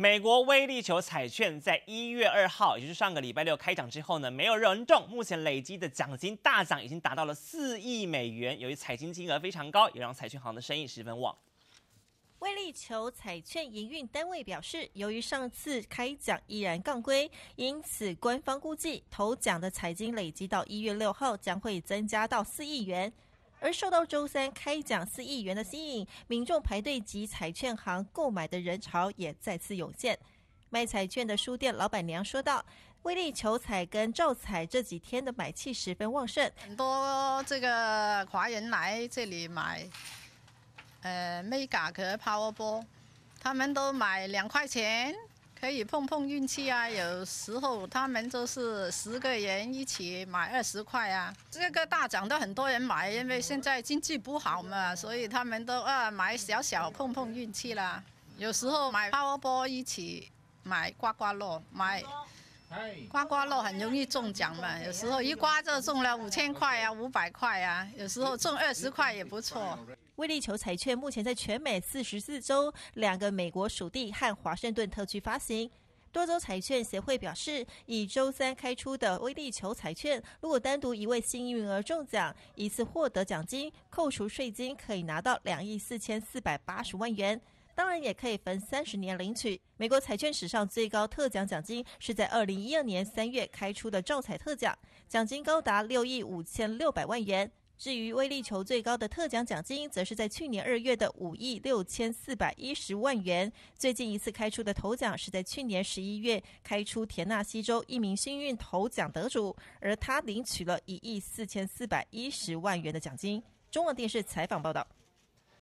美国威力球彩券在一月二号，也就是上个礼拜六开奖之后呢，没有人中，目前累积的奖金大奖已经达到了四亿美元。由于彩金金额非常高，也让彩券行的生意十分旺。威力球彩券营运单位表示，由于上次开奖依然杠规，因此官方估计，头奖的彩金累积到一月六号将会增加到四亿元。而受到周三开奖四亿元的吸引，民众排队及彩券行购买的人潮也再次涌现。卖彩券的书店老板娘说道：“威力球彩跟照彩这几天的买气十分旺盛，很多这个华人来这里买，呃，mega 和 power 波，他们都买两块钱。”可以碰碰运气啊，有时候他们都是十个人一起买二十块啊。这个大奖都很多人买，因为现在经济不好嘛，所以他们都啊买小小碰碰运气啦。有时候买 l 波一起买刮刮乐买。刮刮乐很容易中奖嘛，有时候一刮就中了五千块啊、五百块啊，有时候中二十块也不错。威力球彩券目前在全美四十四州、两个美国属地和华盛顿特区发行。多州彩券协会表示，以周三开出的威力球彩券，如果单独一位幸运儿中奖，一次获得奖金，扣除税金，可以拿到两亿四千四百八十万元。当然也可以分三十年领取。美国彩券史上最高特奖奖金是在二零一二年三月开出的照彩特奖，奖金高达六亿五千六百万元。至于威力球最高的特奖奖金，则是在去年二月的五亿六千四百一十万元。最近一次开出的头奖是在去年十一月开出田纳西州一名幸运头奖得主，而他领取了一亿四千四百一十万元的奖金。中文电视采访报道。